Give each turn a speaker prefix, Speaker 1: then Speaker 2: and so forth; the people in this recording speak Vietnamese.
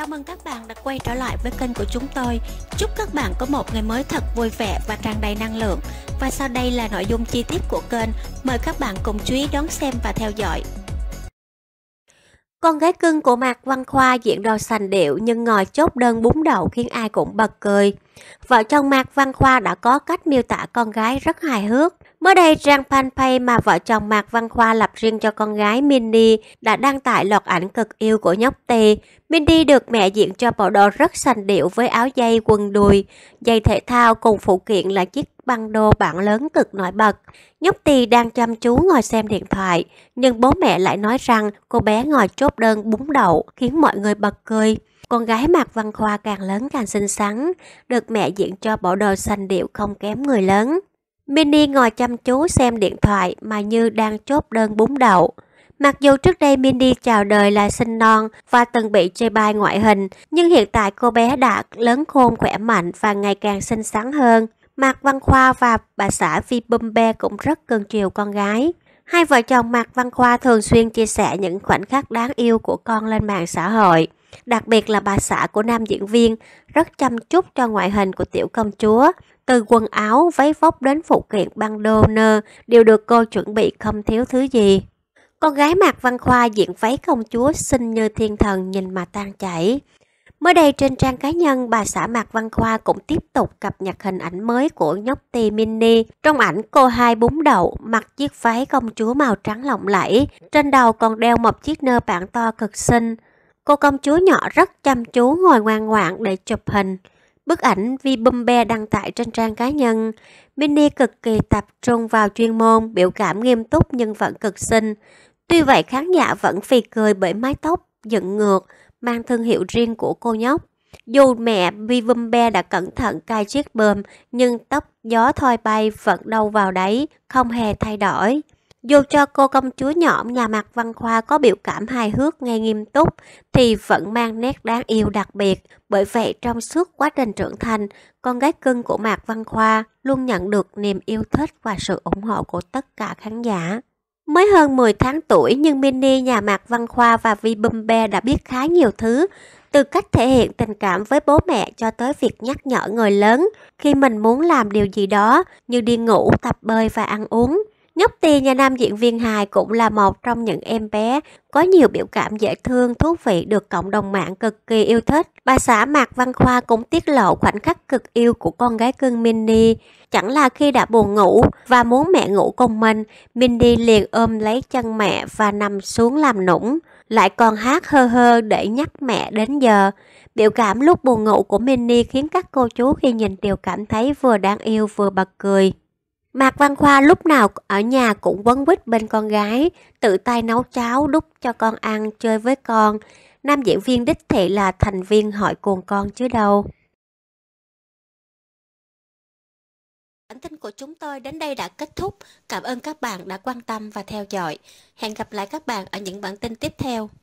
Speaker 1: Chào mừng các bạn đã quay trở lại với kênh của chúng tôi. Chúc các bạn có một ngày mới thật vui vẻ và tràn đầy năng lượng. Và sau đây là nội dung chi tiết của kênh. Mời các bạn cùng chú ý đón xem và theo dõi. Con gái cưng của Mạc Văn Khoa diện đồ sành điệu nhưng ngồi chốt đơn bún đậu khiến ai cũng bật cười. Vợ chồng Mạc Văn Khoa đã có cách miêu tả con gái rất hài hước. Mới đây, trang fanpage mà vợ chồng Mạc Văn Khoa lập riêng cho con gái Mindy đã đăng tải loạt ảnh cực yêu của nhóc Tê. Mindy được mẹ diện cho bộ đồ rất sành điệu với áo dây quần đùi, giày thể thao cùng phụ kiện là chiếc băng đô bản lớn cực nổi bật. Nhóc Tì đang chăm chú ngồi xem điện thoại, nhưng bố mẹ lại nói rằng cô bé ngồi chốt đơn búng đậu khiến mọi người bật cười. Con gái Mạc Văn Khoa càng lớn càng xinh xắn, được mẹ diện cho bộ đồ sành điệu không kém người lớn. Minnie ngồi chăm chú xem điện thoại mà như đang chốt đơn bún đậu. Mặc dù trước đây Mindy chào đời là sinh non và từng bị chê bai ngoại hình, nhưng hiện tại cô bé đã lớn khôn khỏe mạnh và ngày càng xinh xắn hơn. Mạc Văn Khoa và bà xã Vi Bumbe cũng rất cưng chiều con gái. Hai vợ chồng Mạc Văn Khoa thường xuyên chia sẻ những khoảnh khắc đáng yêu của con lên mạng xã hội. Đặc biệt là bà xã của nam diễn viên rất chăm chút cho ngoại hình của tiểu công chúa từ quần áo, váy vóc đến phụ kiện băng đô nơ đều được cô chuẩn bị không thiếu thứ gì. Con gái Mạc Văn Khoa diện váy công chúa xinh như thiên thần nhìn mà tan chảy. Mới đây trên trang cá nhân, bà xã Mạc Văn Khoa cũng tiếp tục cập nhật hình ảnh mới của nhóc Ti Mini. Trong ảnh cô hai búng đậu, mặc chiếc váy công chúa màu trắng lộng lẫy, trên đầu còn đeo một chiếc nơ bạn to cực xinh. Cô công chúa nhỏ rất chăm chú ngồi ngoan ngoãn để chụp hình. Bức ảnh Vi Bumbe đăng tải trên trang cá nhân, Minnie cực kỳ tập trung vào chuyên môn, biểu cảm nghiêm túc nhưng vẫn cực xinh. Tuy vậy khán giả vẫn phì cười bởi mái tóc dựng ngược, mang thương hiệu riêng của cô nhóc. Dù mẹ Vi Bumbe đã cẩn thận cài chiếc bơm, nhưng tóc gió thoi bay vẫn đâu vào đấy, không hề thay đổi. Dù cho cô công chúa nhỏ nhà mặt văn khoa có biểu cảm hài hước ngay nghiêm túc thì vẫn mang nét đáng yêu đặc biệt. Bởi vậy trong suốt quá trình trưởng thành, con gái cưng của Mạc Văn Khoa luôn nhận được niềm yêu thích và sự ủng hộ của tất cả khán giả. Mới hơn 10 tháng tuổi nhưng Mini nhà Mạc Văn Khoa và Vi Bumbe đã biết khá nhiều thứ, từ cách thể hiện tình cảm với bố mẹ cho tới việc nhắc nhở người lớn khi mình muốn làm điều gì đó như đi ngủ, tập bơi và ăn uống. Nhóc Tì nhà nam diễn viên hài cũng là một trong những em bé có nhiều biểu cảm dễ thương, thú vị được cộng đồng mạng cực kỳ yêu thích. Bà xã Mạc Văn Khoa cũng tiết lộ khoảnh khắc cực yêu của con gái cưng Minnie. Chẳng là khi đã buồn ngủ và muốn mẹ ngủ cùng mình, Minnie liền ôm lấy chân mẹ và nằm xuống làm nũng. Lại còn hát hơ hơ để nhắc mẹ đến giờ. Biểu cảm lúc buồn ngủ của Minnie khiến các cô chú khi nhìn đều cảm thấy vừa đáng yêu vừa bật cười. Mạc Văn Khoa lúc nào ở nhà cũng vấn vít bên con gái, tự tay nấu cháo đút cho con ăn, chơi với con. Nam diễn viên đích thị là thành viên hội cùng con chứ đâu. Bản tin của chúng tôi đến đây đã kết thúc. Cảm ơn các bạn đã quan tâm và theo dõi. Hẹn gặp lại các bạn ở những bản tin tiếp theo.